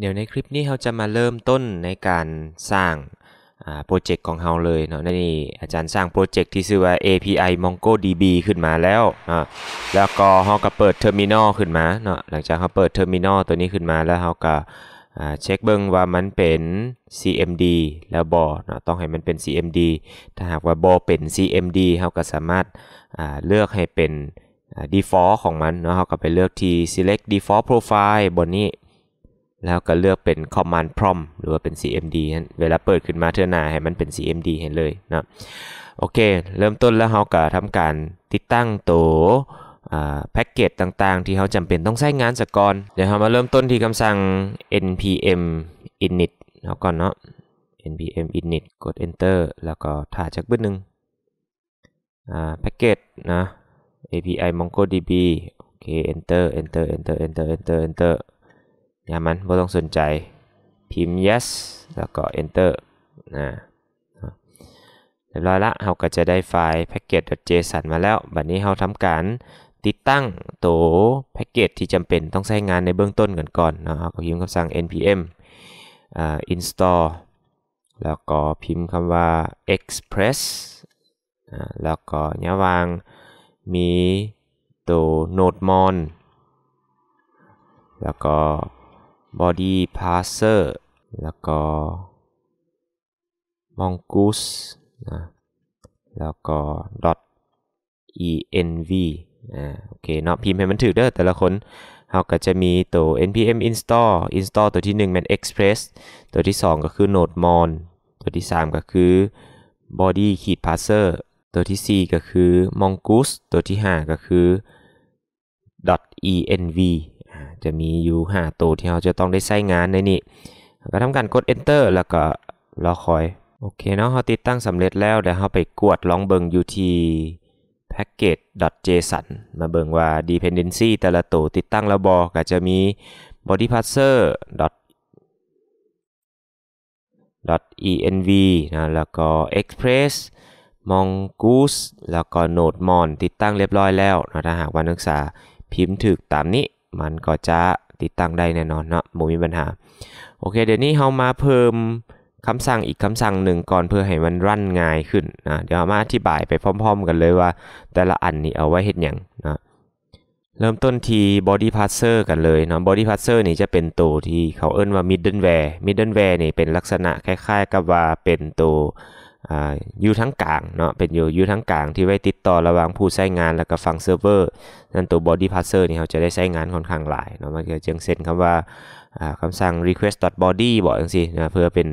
เดี๋ยวในคลิปนี้เราจะมาเริ่มต้นในการสร้างโปรเจกต์ของเราเลยเนาะนี่อาจารย์สร้างโปรเจกต์ที่ชื่อว่า API MongoDB ขึ้นมาแล้วอ่าแล้วก็เราก็เปิดเทอร์มินอลขึ้นมาเนาะหลังจากเขาเปิดเทอร์มินอลตัวนี้ขึ้นมาแล้วเราก็เช็คเบิ้งว่ามันเป็น CMD แล้วบอเนาะต้องให้มันเป็น CMD ถ้าหากว่าบอเป็น CMD เราก็สามารถเลือกให้เป็น default ของมันเนาะเราก็ไปเลือกที่ select default profile บนนี้แล้วก็เลือกเป็น command prompt หรือว่าเป็น cmd เวลาเปิดขึ้นมาเทื่อนาให้มันเป็น cmd เห็นเลยนะโอเค เริ่มต้นแล้วเราก็ทำการติดตั้งตัวแพ็กเกจต่างๆ ที่เขาจำเป็นต้องใช้งานสก่อนเดี๋ยวเรามาเริ่มต้นที่คำสั่ง npm init เราก่อนเนาะ npm init กด enter แล้วก็ถ่าจากบึ้นหนึ่งแพ็กเกจนะ api mongodb โอเค enter enter enter enter enter enter นะมันม่ต้องสนใจพิมพ์ yes แล้วก็ enter นะ เรียบร้อยละเราก็จะได้ไฟล์แพ็กเกจ j s o n มาแล้ว บัดนี้เราทำการติดตั้งตัวแพ็กเกจที่จำเป็นต้องใช้งานในเบื้องต้นกันก่อนนะเราบพิมพ์คำสั่ง npm uh, install แล้วก็พิมพ์คำว่า express แล้วก็เน้ยวางมีตัว node mon แล้วก็ body passer แล้วก็ mongoose นะ แล้วก็ dot env อ่า โอเคเนาะพิมพ์ให้มันถูกเด้อแต่ละคนเราก็จะมีตัว npm install install ตัวที่1เป็น express ตัวที่ 2 ก็คือ node mon ตัวที่ 3 ก็คือ body heat parser ตัวที่ 4 ก็คือ mongoose ตัวที่ 5 ก็คือ .env จะมีอยู่ 5 ตัวที่เราจะต้องได้ใช้งานในนี้ ก็ทำการกด enter แล้วก็รอคอย โอเคเนาะเราติดตั้งสำเร็จแล้วเดี๋ยวเราไปกวดลองเบิงอยู่ที่ package.json มาเบิงว่า dependency แต่ละตัว ติดตั้งแล้วบอก็จะมี bodyparser. .env นะแล้วก็ express mongoose แล้วก็ node mon ติดตั้งเรียบร้อยแล้วนะถ้าหากว่านักศึกษาพิมพ์ถึกตามนี้มันก็จะติดตั้งได้แน่นอนเนาะบ่มีปัญหา โอเค เดี๋ยวนี้เรามาเพิ่มคำสั่งอีกคำสั่งหนึ่งก่อนเพื่อให้มันรันง่ายขึ้นนะ เดี๋ยวมาอธิบายไปพร้อมๆกันเลยว่า แต่ละอันนี้เอาไว้เห็นอย่างนะเริ่มต้นที่ body parser กันเลยเนาะ body parser นี่จะเป็นตัวที่เขาเอิ้นว่า middleware middleware นี่เป็นลักษณะคล้ายๆ กับว่าเป็นตัวอยู่ทั้งกลางเนาะเป็นอยู่อยู่ทั้งกลางที่ไว้ติดต่อระหว่างผู้ใช้งานแล้วก็ฟังเซิร์ฟเวอร์ นั่นตัวบอดี้พาสเซอร์นี่เขาจะได้ใช้งานค่อนข้างหลายเนาะมันก็จึงเซ็นคำว่าคำสั่ง request body บอกจังซีนะเพื่อเป็น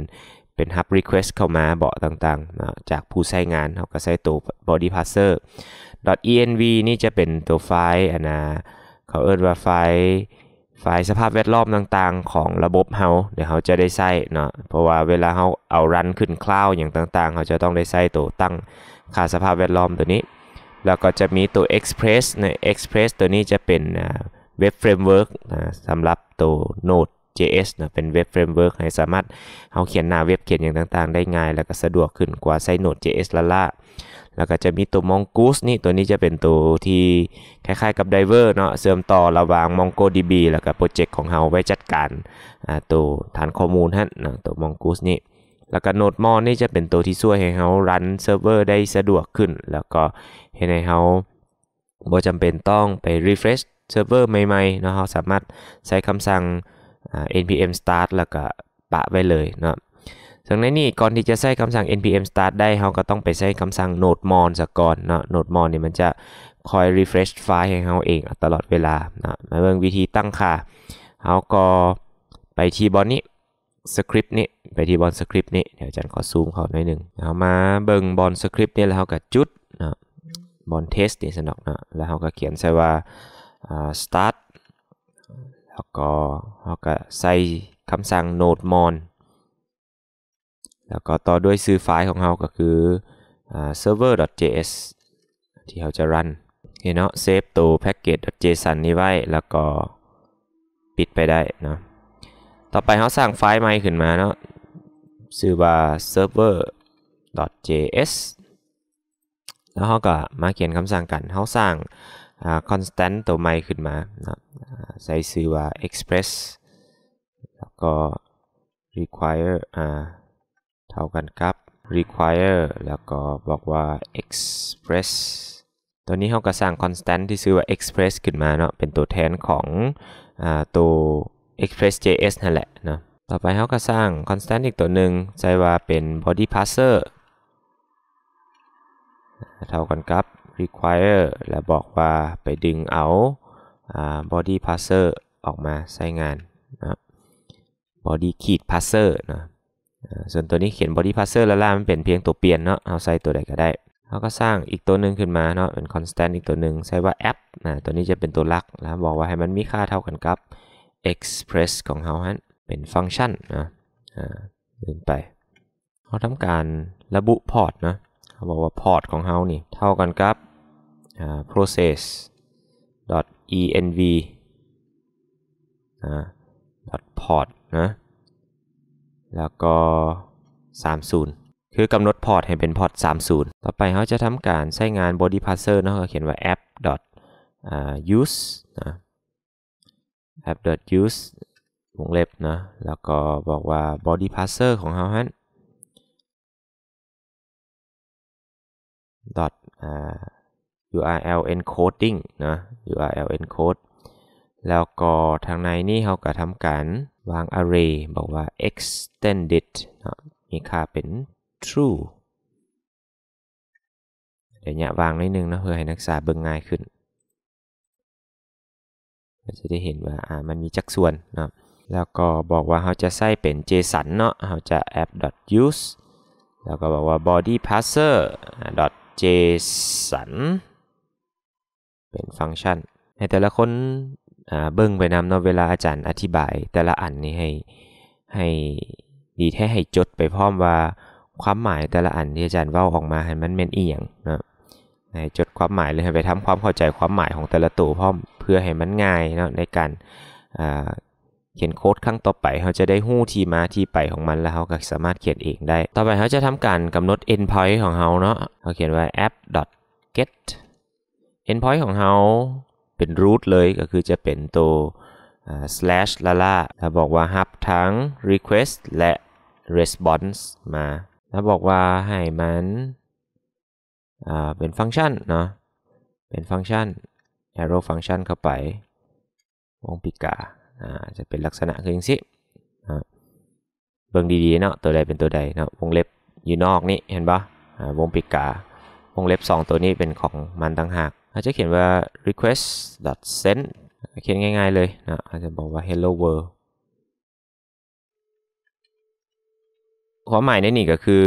เป็น hub request เข้ามา เบาะต่างๆนะจากผู้ใช้งานเขาก็ใช้ตัว body parser .env นี่จะเป็นตัวไฟล์อนาเขาเอิ้นว่าไฟล์ฝ่ายสภาพแวดล้อมต่างๆของระบบเฮาเดี๋ยวเขาจะได้ใส่เนาะ เพราะว่าเวลาเขาเอารันขึ้นคลาวอย่างต่างๆเขาจะต้องได้ใส่ตัวตั้งค่าสภาพแวดล้อมตัวนี้ แล้วก็จะมีตัว Express นะ Express ตัวนี้จะเป็นเว็บเฟรมเวิร์กสำหรับตัวโนด JS นะเป็นเว็บเฟรมเวิร์กให้สามารถเอาเขียนหน้าเว็บเขียนอย่างต่าง ๆ ได้ง่าย แล้วก็สะดวกขึ้นกว่าใช้ Node.js ละล่ะแล้วก็จะมีตัว Mongoose นี่ ตัวนี้จะเป็นตัวที่ คล้าย ๆ กับ Driver เนาะเสริมต่อระหว่าง MongoDB แล้วก็โปรเจกต์ของเราไว้จัดการตัวฐานข้อมูลฮะนะตัว Mongoose นี่ แล้วก็ Node m o n นี่จะเป็นตัวที่ช่วยให้เรารันเซิร์ฟเวอร์ได้สะดวกขึ้น แล้วก็ให้ในเราบ่จำเป็นต้องไป refresh เซิร์ฟเวอร์ใหม่ๆ เนาะเราสามารถใช้คำสั่ง npm start แล้วก็ปะไว้เลยเนาะดังนั้นนี่ก่อนที่จะใส่คำสั่ง npm start ได้เราก็ต้องไปใส่คำสั่ง node mon ซะก่อนเนาะ node mon เนี่ยมันจะคอย refresh ไฟล์ให้เราเองตลอดเวลาเนาะมาเบิ่งวิธีตั้งค่าเราก็ไปที่บอลนี้สคริปต์นี้ไปที่บอลสคริปต์นี้ เดี๋ยวอาจารย์ขอซูมเข้าหน่อยหนึ่งเอามาเบิ่งบอลสคริปต์นี่แล้วเราก็จุดเนาะบอนเทสนี่สนอกเนาะแล้วเราก็เขียนใส่ว่า start แล้วก็เขาก็ใส่คำสั่ง node mon แล้วก็ต่อด้วยซื่อไฟล์ของเขาก็คือ server.js ที่เราจะรันเนาะเซฟตัว package.json นี้ไว้แล้วก็ปิดไปได้เนาะต่อไปเขาสร้างไฟล์ใหม่ขึ้นมาเนาะซื้อว่า server.js แล้วเขาก็มาเขียนคำสั่งกันเขาสร้างคอนสแตนต์ตัวใหม่ขึ้นมานะใส่ชื่อว่า express แล้วก็ require เท่ากันครับ require แล้วก็บอกว่า express ตัวนี้เขาก็สร้างคอนสแตนต์ที่ชื่อว่า express ขึ้นมาเนาะ เป็นตัวแทนของอตัว express.js นั่นแหละนะต่อไปเขาก็สร้างคอนสแตนต์อีกตัวหนึ่งใช้ว่าเป็น body parser เท่ากันครับ require และบอกว่าไปดึงเอา body parser ออกมาใช้งานนะ body ขีด parser นะส่วนตัวนี้เขียน body parser แล้วล่ามันเป็นเพียงตัวเปลี่ยนเนาะ เอาใส่ตัวใดก็ได้ เราก็สร้างอีกตัวหนึ่งขึ้นมาเนาะ เป็น constant อีกตัวหนึ่งใช้ว่า app นะตัวนี้จะเป็นตัวลักแล้วบอกว่าให้มันมีค่าเท่ากันกับ express ของเราฮะ เป็นฟังก์ชันนะอ่าเดินไปเราทำการระบุพอร์ตเนาะเขาบอกว่าพอร์ตของเฮานี่ เท่ากันกับ process env .port นะแล้วก็ 30 คือกำหนดพอร์ตให้เป็นพอร์ต30 ต่อไปเขาจะทำการใช้งาน body parser เนาะเขียนว่า app use นะ app use วงเล็บนะแล้วก็บอกว่า body parser ของเขาฮะ dot url encoding นะ url encode แล้วก็ทางในนี่เขาก็ทำการวาง array บอกว่า extended นะมีค่าเป็น true เดี๋ยวเนี่ยวางนิดนึงนะเพื่อให้นักศึกษาเบิ่งง่ายขึ้นเราจะได้เห็นว่า่ามันมีจักส่วนนะแล้วก็บอกว่าเราจะใส่เป็น json เนาะเราจะ app.use แล้วก็บอกว่า body parser JSON เป็นฟังก์ชันให้แต่ละคนเบิ้งไปนำเนาะเวลาอาจารย์อธิบาย แต่ละอันนี้ให้ ให้ดีแท้ให้จดไปพร้อมว่าความหมายแต่ละอันที่อาจารย์ว่าออกมาให้มันเป็นอีหยังนะให้จดความหมายเลยให้ไปทำความเข้าใจความหมายของแต่ละตัวพร้อมเพื่อให้มันง่ายเนาะในการเขียนโค้ดครั้งต่อไปเขาจะได้หู้ที่มาที่ไปของมันแล้วเขาก็สามารถเขียนเองได้ ต่อไปเขาจะทำการกำหนด endpoint ของเขาเนาะเขาเขียนว่า app get endpoint ของเขาเป็น root เลยก็คือจะเป็นตัว slash ละล a แล้วบอกว่าฮับทั้ง request และ response มา แล้วบอกว่าให้มันเป็นฟังก์ชันเนาะเป็นฟังก์ชัน arrow function เข้าไป วงปิกาจะเป็นลักษณะคืออย่างนี้เบิ่งดีๆเนาะตัวใดเป็นตัวใดเนาะวงเล็บอยู่นอกนี่ เห็นปะวงปิกาวงเล็บ 2 ตัวนี้เป็นของมันต่างหากอาจจะเขียนว่า request send เขียนง่ายๆเลยนะอาจจะบอกว่า hello world ความหมายในนี่ก็คือ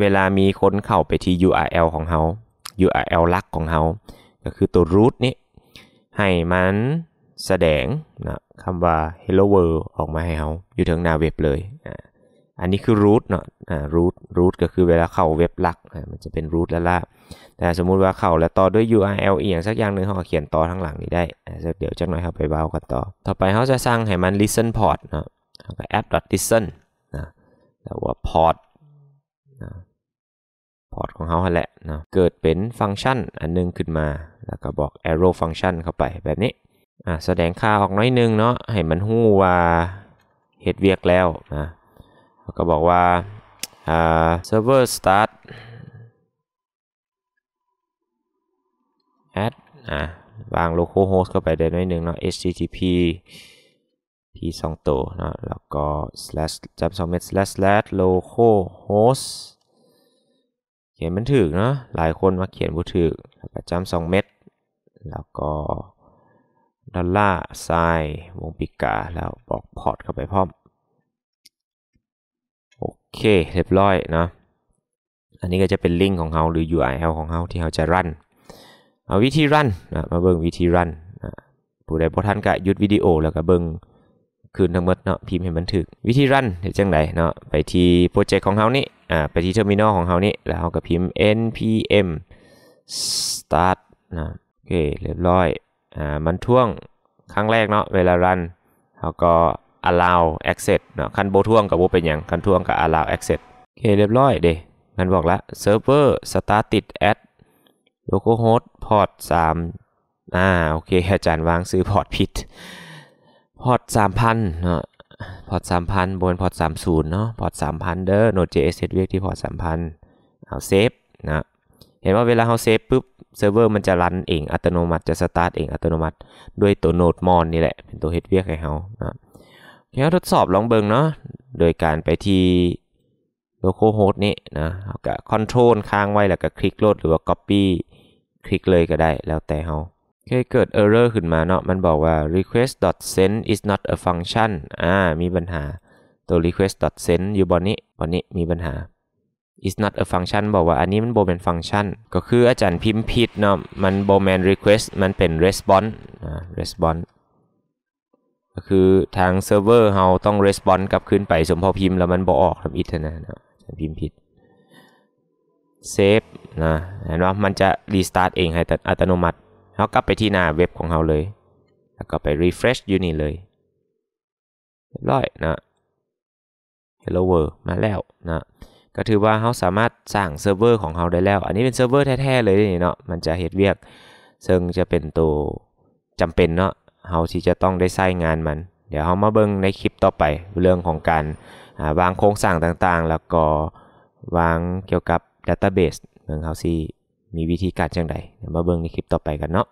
เวลามีคนเข้าไปที่ URL ของเขา URL ลักของเขาก็คือตัว root นี้ให้มันแสดงนะคำว่า hello world ออกมาให้เขาอยู่ทางหน้าเว็บเลยนะอันนี้คือ root เนาะนะ root root ก็คือเวลาเข้าเว็บหลักนะมันจะเป็น root แล้วล่ะแต่สมมุติว่าเข้าแล้วต่อด้วย URL อีกอย่างสักอย่างหนึ่งเขาเขียนต่อทั้งหลังนี้ได้ เดี๋ยวจักหน่อยเขาไปเบากันต่อต่อไปเขาจะสร้างให้มัน listen port เนาะก็ app listen นะแล้วว่า port นะ port ของเขาแหละนะเกิดเป็นฟังก์ชันอันนึงขึ้นมา แล้วก็บอก arrow function เข้าไปแบบนี้อแสดงค่าออกน้อยนึงเนาะให้มันหู้ว่าเหตุเวียกแล้วนะก็บอกว่าอ่า server start add อ่ะวาง local host เข้าไปได้น้อยนึงเนาะ http p ี่สองตัวเนาะแล้วก็ slash จับสองเม็ด slash slash local host เขียนมันถึกเนาะหลายคนมาเขียนบ่ถึกแล้วก็จำสองเม็ดแล้วก็ดอลลาร์ไซน์วงปีกา แล้วบอกพอร์ตเข้าไปพร้อม โอเคเรียบร้อยเนาะอันนี้ก็จะเป็นลิงก์ของเขาหรือ URL ของเขาที่เขาจะรันเอาวิธีรันนะมาเบิ่งวิธีรันนะผู้ใดพอท่านก็ยุดวิดีโอแล้วก็เบิ่งคืนทั้งหมดเนาะพิมพ์ให้บันทึก วิธีรันเ๋ยวจังไนเนาะไปที่โปรเจกต์ของเขานี่อ่าไปที่เทอร์มินอลของเขานี่ แล้วเขาก็พิมพ์ npm start นะโอเคเรียบร้อยอ่ามันท่วงครั้งแรกเนาะเวลารันแล้วก็ allow access เนาะคันโบท่วงกับโบเป็นอย่างคันท่วงกับ allow access โอเคเรียบร้อยเด้มันบอกละ server started at localhost port 3อ่าโอเคอาจารย์วางซื้อพอร์ตผิดพอร์ต 3,000 เนาะพอร์ต 3,000บนพอร์ต 30เนาะพอร์ต 3,000เด้อ Node.js เซตเรกที่พอร์ต3,000เอาเซฟนะเห็นว่าเวลาเราเซฟปุ๊บเซิร์ฟเวอร์มันจะรันเอง อัตโนมัติจะสตาร์ทเอง อัตโนมัติด้วยตัวโนดมอนนี่แหละ เป็นตัวเฮดเวียกให้เขานะแค่ทดสอบลองเบิงเนาะโดยการไปที่โล c a l host นี่นะเอาก็คอนโทรลค้างไว้แล้วก็คลิกโหลดหรือว่า Copy คลิกเลยก็ได้แล้วแต่เขาเคยเกิด error ขึ้นมาเนาะมันบอกว่า request send is not a function อ่ามีปัญหาตัว request send อยู่บนนี้บนนี้มีปัญหา is not a function บอกว่าอันนี้มันโบแมนฟังก์ชัน ก็คืออาจารย์พิมพ์ผิดเนาะ มันโบแมน request มันเป็น response นะ response ก็คือทางเซิร์ฟเวอร์เราต้อง response กลับขึ้นไป สมพอพิมพ์ แล้วมันบอออกทำอิทนะนะอาจารย์พิมพ์ผิด save นะเห็นว่ามันจะ restart เองให้อัตโนมัติเรากลับไปที่หน้าเว็บของเราเลย แล้วก็ไป refresh อยู่นี่เลยรร้อยนะ hello world มาแล้วนะก็ถือว่าเขาสามารถสร้างเซิร์ฟเวอร์ของเขาได้แล้ว อันนี้เป็นเซิร์ฟเวอร์แท้ๆ เลยเนาะ มันจะเหตุเวียก ซึ่งจะเป็นตัวจำเป็นเนาะเขาที่จะต้องได้ใช้งานมัน เดี๋ยวเขามาเบิ่งในคลิปต่อไป เรื่องของการวางโครงสร้างต่างๆ แล้วก็วางเกี่ยวกับดัตเตอร์เบสเมืองเขาซีมีวิธีการจังใดมาเบิ่งในคลิปต่อไปกันเนาะ